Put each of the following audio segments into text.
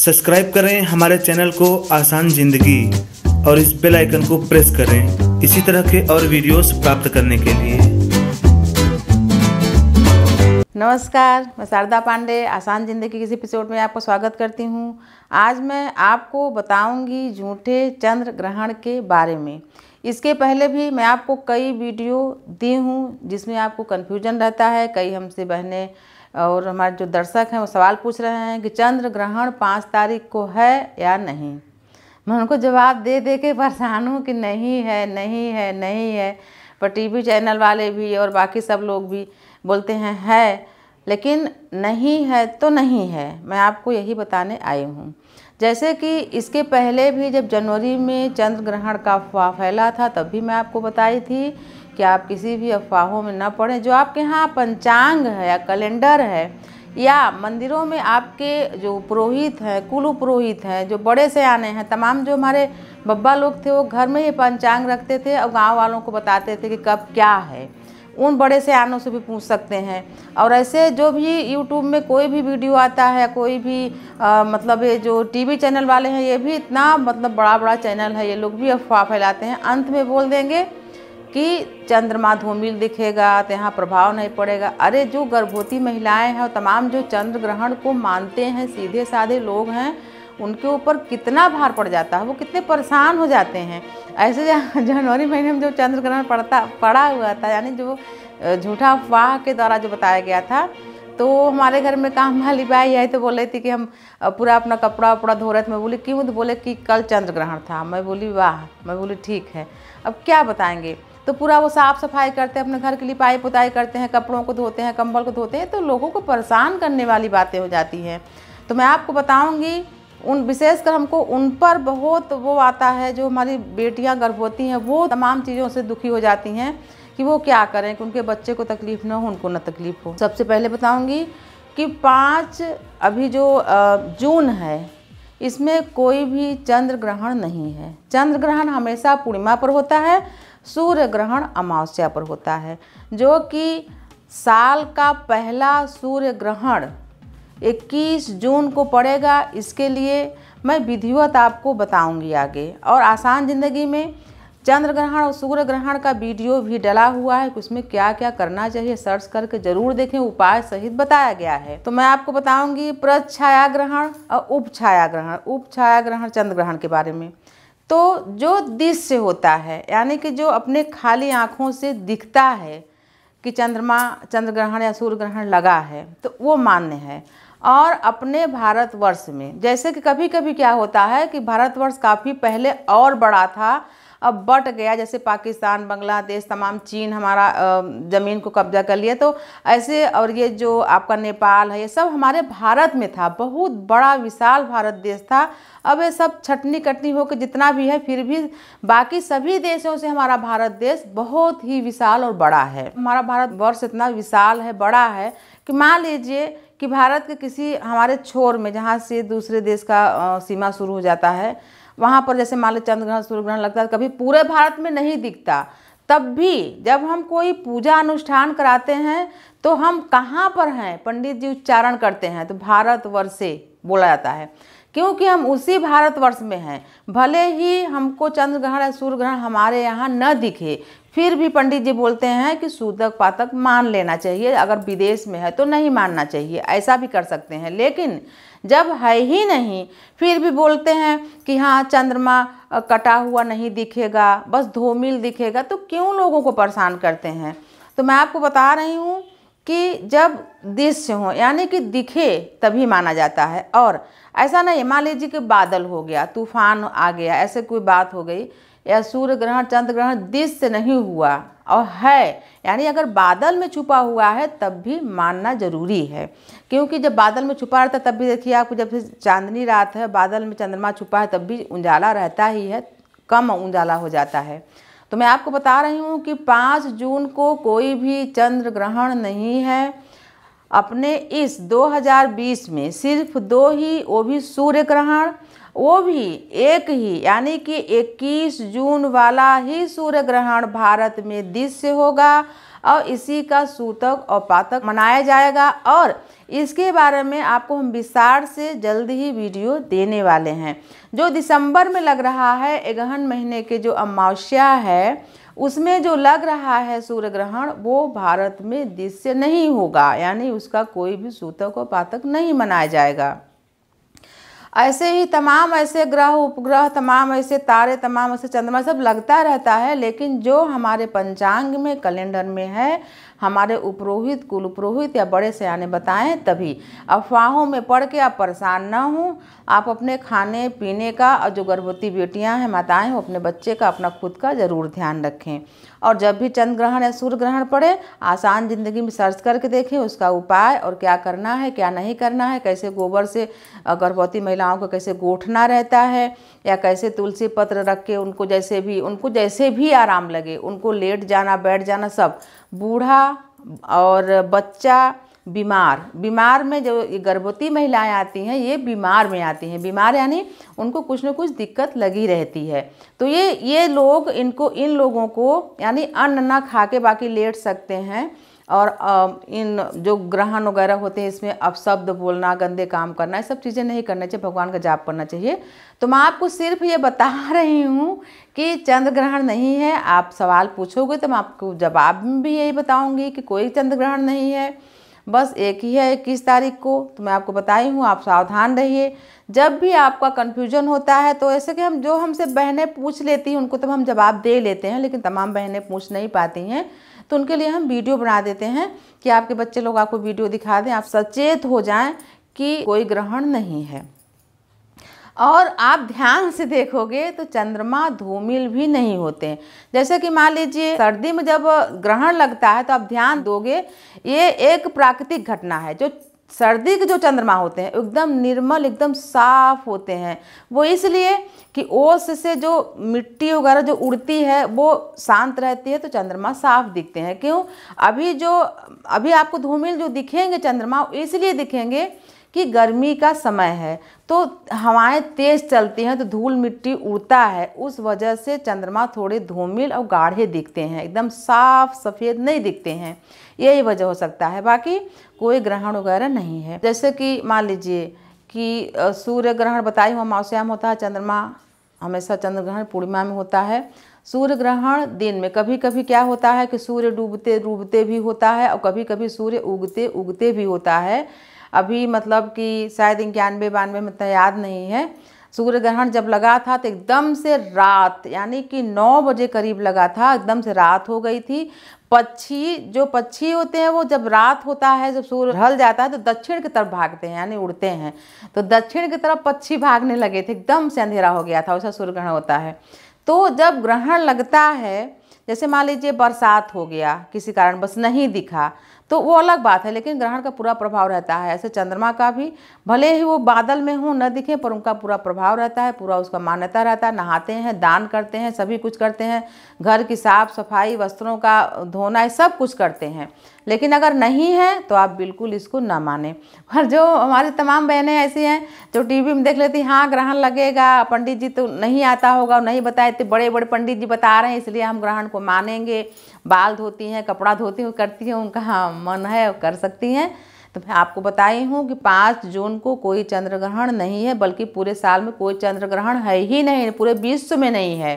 subscribe करें हमारे channel को आसान जिंदगी और इस बेल आइकन को प्रेस करें इसी तरह के और वीडियोस प्राप्त करने के लिए नमस्कार मैं शारदा पांडे आसान ज़िंदगी के एपिसोड में आपका स्वागत करती हूँ आज मैं आपको बताऊंगी झूठे चंद्र ग्रहण के बारे में इसके पहले भी मैं आपको कई वीडियो दी हूँ जिसमें आपको कन्फ्यूजन रहता है कई हमसे बहनें और हमारे जो दर्शक हैं वो सवाल पूछ रहे हैं कि चंद्र ग्रहण पाँच तारीख को है या नहीं मैं उनको जवाब दे दे के परेशान हूँ कि नहीं है नहीं है नहीं है पर टीवी चैनल वाले भी और बाकी सब लोग भी बोलते हैं है लेकिन नहीं है तो नहीं है मैं आपको यही बताने आई हूँ जैसे कि इसके पहले भी जब जनवरी में चंद्र ग्रहण का फैला था तब भी मैं आपको बताई थी कि आप किसी भी अफवाहों में ना पड़ें जो आपके यहाँ पंचांग है या कैलेंडर है या मंदिरों में आपके जो पुरोहित हैं कुल पुरोहित हैं जो बड़े से आने हैं तमाम जो हमारे बब्बा लोग थे वो घर में ही पंचांग रखते थे और गांव वालों को बताते थे कि कब क्या है उन बड़े से आनों से भी पूछ सकते हैं और ऐसे जो भी यूट्यूब में कोई भी वीडियो आता है कोई भी आ, मतलब ये जो टीवी चैनल वाले हैं ये भी इतना मतलब बड़ा बड़ा चैनल है ये लोग भी अफवाह फैलाते हैं अंत में बोल देंगे कि चंद्रमा धूमिल दिखेगा तो यहाँ प्रभाव नहीं पड़ेगा अरे जो गर्भवती महिलाएं हैं और तमाम जो चंद्र ग्रहण को मानते हैं सीधे साधे लोग हैं उनके ऊपर कितना भार पड़ जाता है वो कितने परेशान हो जाते हैं ऐसे जनवरी महीने में जो चंद्र ग्रहण पड़ता पड़ा हुआ था यानी जो झूठा अफवाह के द्वारा जो बताया गया था तो हमारे घर में काम वाली बाई आई तो बोल रही थी कि हम पूरा अपना कपड़ा वपड़ा धो रहे थे मैं बोली क्यों तो बोले कि कल चंद्र ग्रहण था मैं बोली वाह मैं बोली ठीक है अब क्या बताएंगे तो पूरा वो साफ़ सफाई करते हैं अपने घर के लिए पाई पुताई करते हैं कपड़ों को धोते हैं कंबल को धोते हैं तो लोगों को परेशान करने वाली बातें हो जाती हैं तो मैं आपको बताऊँगी उन विशेषकर हमको उन पर बहुत वो आता है जो हमारी बेटियां गर्भवती हैं वो तमाम चीज़ों से दुखी हो जाती हैं कि वो क्या करें कि उनके बच्चे को तकलीफ़ ना हो उनको ना तकलीफ़ हो सबसे पहले बताऊँगी कि पाँच अभी जो जून है इसमें कोई भी चंद्र ग्रहण नहीं है चंद्र ग्रहण हमेशा पूर्णिमा पर होता है सूर्य ग्रहण अमावस्या पर होता है जो कि साल का पहला सूर्य ग्रहण 21 जून को पड़ेगा इसके लिए मैं विधिवत आपको बताऊंगी आगे और आसान ज़िंदगी में चंद्र ग्रहण और सूर्य ग्रहण का वीडियो भी डला हुआ है कि उसमें क्या क्या करना चाहिए सर्च करके जरूर देखें उपाय सहित बताया गया है तो मैं आपको बताऊंगी प्रछाया ग्रहण और उप छाया ग्रहण उप छाया ग्रहण चंद्र ग्रहण के बारे में तो जो दृश्य होता है यानी कि जो अपने खाली आँखों से दिखता है कि चंद्रमा चंद्र ग्रहण या सूर्य ग्रहण लगा है तो वो मान्य है और अपने भारतवर्ष में जैसे कि कभी कभी क्या होता है कि भारतवर्ष काफ़ी पहले और बड़ा था अब बट गया जैसे पाकिस्तान बांग्लादेश तमाम चीन हमारा ज़मीन को कब्जा कर लिया तो ऐसे और ये जो आपका नेपाल है ये सब हमारे भारत में था बहुत बड़ा विशाल भारत देश था अब ये सब छटनी कटनी होकर जितना भी है फिर भी बाकी सभी देशों से हमारा भारत देश बहुत ही विशाल और बड़ा है हमारा भारत वर्ष इतना विशाल है बड़ा है कि मान लीजिए कि भारत के किसी हमारे छोर में जहाँ से दूसरे देश का सीमा शुरू हो जाता है वहाँ पर जैसे मान लो चंद्र ग्रहण सूर्य ग्रहण लगता है कभी पूरे भारत में नहीं दिखता तब भी जब हम कोई पूजा अनुष्ठान कराते हैं तो हम कहाँ पर हैं पंडित जी उच्चारण करते हैं तो भारतवर्ष से बोला जाता है क्योंकि हम उसी भारतवर्ष में हैं भले ही हमको चंद्र ग्रहण या सूर्य ग्रहण हमारे यहाँ न दिखे फिर भी पंडित जी बोलते हैं कि सूतक पातक मान लेना चाहिए अगर विदेश में है तो नहीं मानना चाहिए ऐसा भी कर सकते हैं लेकिन जब है ही नहीं फिर भी बोलते हैं कि हाँ चंद्रमा कटा हुआ नहीं दिखेगा बस धोमिल दिखेगा तो क्यों लोगों को परेशान करते हैं तो मैं आपको बता रही हूँ कि जब दृश्य हो यानी कि दिखे तभी माना जाता है और ऐसा नहीं मान लीजिए कि बादल हो गया तूफान आ गया ऐसे कोई बात हो गई या सूर्य ग्रहण चंद्र ग्रहण दृश्य नहीं हुआ और है यानी अगर बादल में छुपा हुआ है तब भी मानना ज़रूरी है क्योंकि जब बादल में छुपा रहता है तब भी देखिए आपको जब चांदनी रात है बादल में चंद्रमा छुपा है तब भी उजाला रहता ही है कम उजाला हो जाता है तो मैं आपको बता रही हूँ कि पाँच जून को कोई भी चंद्र ग्रहण नहीं है अपने इस 2020 में सिर्फ दो ही वो भी सूर्य ग्रहण वो भी एक ही यानी कि 21 जून वाला ही सूर्य ग्रहण भारत में दृश्य होगा और इसी का सूतक और पातक मनाया जाएगा और इसके बारे में आपको हम विस्तार से जल्द ही वीडियो देने वाले हैं जो दिसंबर में लग रहा है एगहन महीने के जो अमावस्या है उसमें जो लग रहा है सूर्य ग्रहण वो भारत में दृश्य नहीं होगा यानी उसका कोई भी सूतक और पातक नहीं मनाया जाएगा ऐसे ही तमाम ऐसे ग्रह उपग्रह तमाम ऐसे तारे तमाम ऐसे चंद्रमा सब लगता रहता है लेकिन जो हमारे पंचांग में कैलेंडर में है हमारे उपरोहित कुल उपरोहित या बड़े सयाने बताएं तभी अफवाहों में पढ़ के आप परेशान ना हो आप अपने खाने पीने का और जो गर्भवती बेटियां हैं माताएं हैं अपने बच्चे का अपना खुद का ज़रूर ध्यान रखें और जब भी चंद्र ग्रहण या सूर्य ग्रहण पड़े आसान ज़िंदगी में सर्च करके देखें उसका उपाय और क्या करना है क्या नहीं करना है कैसे गोबर से गर्भवती महिलाओं को कैसे गोठना रहता है या कैसे तुलसी पत्र रख के उनको जैसे भी उनको जैसे भी आराम लगे उनको लेट जाना बैठ जाना सब बूढ़ा और बच्चा बीमार बीमार में जो गर्भवती महिलाएं आती हैं ये बीमार में आती हैं बीमार यानी उनको कुछ ना कुछ दिक्कत लगी रहती है तो ये ये लोग इनको इन लोगों को यानी अन्न ना खा के बाकी लेट सकते हैं और इन जो ग्रहण वगैरह होते हैं इसमें अपशब्द बोलना गंदे काम करना ये सब चीज़ें नहीं करना चाहिए भगवान का जाप करना चाहिए तो मैं आपको सिर्फ ये बता रही हूँ कि चंद्र ग्रहण नहीं है आप सवाल पूछोगे तो मैं आपको जवाब में भी यही बताऊँगी कि कोई चंद्र ग्रहण नहीं है बस एक ही है इक्कीस तारीख को तो मैं आपको बताई हूँ आप सावधान रहिए जब भी आपका कन्फ्यूजन होता है तो ऐसे कि हम जो हमसे बहनें पूछ लेती हैं उनको तो हम जवाब दे लेते हैं लेकिन तमाम बहनें पूछ नहीं पाती हैं तो उनके लिए हम वीडियो बना देते हैं कि आपके बच्चे लोग आपको वीडियो दिखा दें आप सचेत हो जाएं कि कोई ग्रहण नहीं है और आप ध्यान से देखोगे तो चंद्रमा धूमिल भी नहीं होते हैं जैसे कि मान लीजिए सर्दी में जब ग्रहण लगता है तो आप ध्यान दोगे ये एक प्राकृतिक घटना है जो सर्दी के जो चंद्रमा होते हैं एकदम निर्मल एकदम साफ होते हैं वो इसलिए कि ओस से जो मिट्टी वगैरह जो उड़ती है वो शांत रहती है तो चंद्रमा साफ दिखते हैं क्यों अभी जो अभी आपको धूमिल जो दिखेंगे चंद्रमा इसलिए दिखेंगे कि गर्मी का समय है तो हवाएं तेज़ चलती हैं तो धूल मिट्टी उड़ता है उस वजह से चंद्रमा थोड़े धूमिल और गाढ़े दिखते हैं एकदम साफ सफ़ेद नहीं दिखते हैं यही वजह हो सकता है बाकी कोई ग्रहण वगैरह नहीं है जैसे कि मान लीजिए कि सूर्य ग्रहण बताई हुआ मावस्याम होता है चंद्रमा हमेशा चंद्र ग्रहण पूर्णिमा में होता है सूर्य ग्रहण दिन में कभी कभी क्या होता है कि सूर्य डूबते डूबते भी होता है और कभी कभी सूर्य उगते उगते भी होता है अभी मतलब कि शायद इक्यानवे बानवे में याद नहीं है सूर्य ग्रहण जब लगा था तो एकदम से रात यानी कि नौ बजे करीब लगा था एकदम से रात हो गई थी पक्षी जो पक्षी होते हैं वो जब रात होता है जब सूर्य ढल जाता है तो दक्षिण की तरफ भागते हैं यानी उड़ते हैं तो दक्षिण की तरफ पक्षी भागने लगे थे एकदम से अंधेरा हो गया था वैसा सूर्य ग्रहण होता है तो जब ग्रहण लगता है जैसे मान लीजिए बरसात हो गया किसी कारण बस नहीं दिखा तो वो अलग बात है लेकिन ग्रहण का पूरा प्रभाव रहता है ऐसे चंद्रमा का भी भले ही वो बादल में हों न दिखें पर उनका पूरा प्रभाव रहता है पूरा उसका मान्यता रहता है नहाते हैं दान करते हैं सभी कुछ करते हैं घर की साफ सफाई वस्त्रों का धोना सब कुछ करते हैं लेकिन अगर नहीं है तो आप बिल्कुल इसको ना माने और जो हमारी तमाम बहनें ऐसी हैं जो टीवी में देख लेती हाँ ग्रहण लगेगा पंडित जी तो नहीं आता होगा नहीं बताए इतने बड़े बड़े पंडित जी बता रहे हैं इसलिए हम ग्रहण को मानेंगे बाल धोती हैं कपड़ा धोती हूँ करती हैं उनका हाँ मन है कर सकती हैं तो मैं आपको बताई हूँ कि पाँच जून को कोई चंद्र ग्रहण नहीं है बल्कि पूरे साल में कोई चंद्र ग्रहण है ही नहीं पूरे विश्व में नहीं है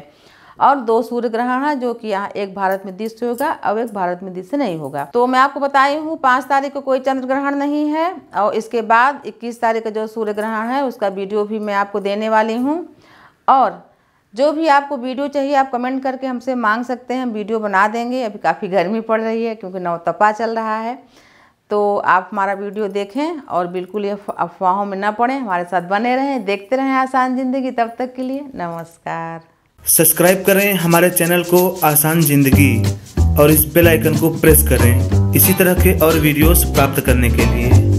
और दो सूर्य ग्रहण है जो कि यहाँ एक भारत में दिश होगा और एक भारत में दिश नहीं होगा तो मैं आपको बताई हूँ पाँच तारीख को कोई चंद्र ग्रहण नहीं है और इसके बाद इक्कीस तारीख का जो सूर्य ग्रहण है उसका वीडियो भी मैं आपको देने वाली हूँ और जो भी आपको वीडियो चाहिए आप कमेंट करके हमसे मांग सकते हैं वीडियो बना देंगे अभी काफ़ी गर्मी पड़ रही है क्योंकि नवतपा चल रहा है तो आप हमारा वीडियो देखें और बिल्कुल ये अफवाहों में ना पड़ें हमारे साथ बने रहें देखते रहें आसान ज़िंदगी तब तक के लिए नमस्कार सब्सक्राइब करें हमारे चैनल को आसान जिंदगी और इस बेल आइकन को प्रेस करें इसी तरह के और वीडियोस प्राप्त करने के लिए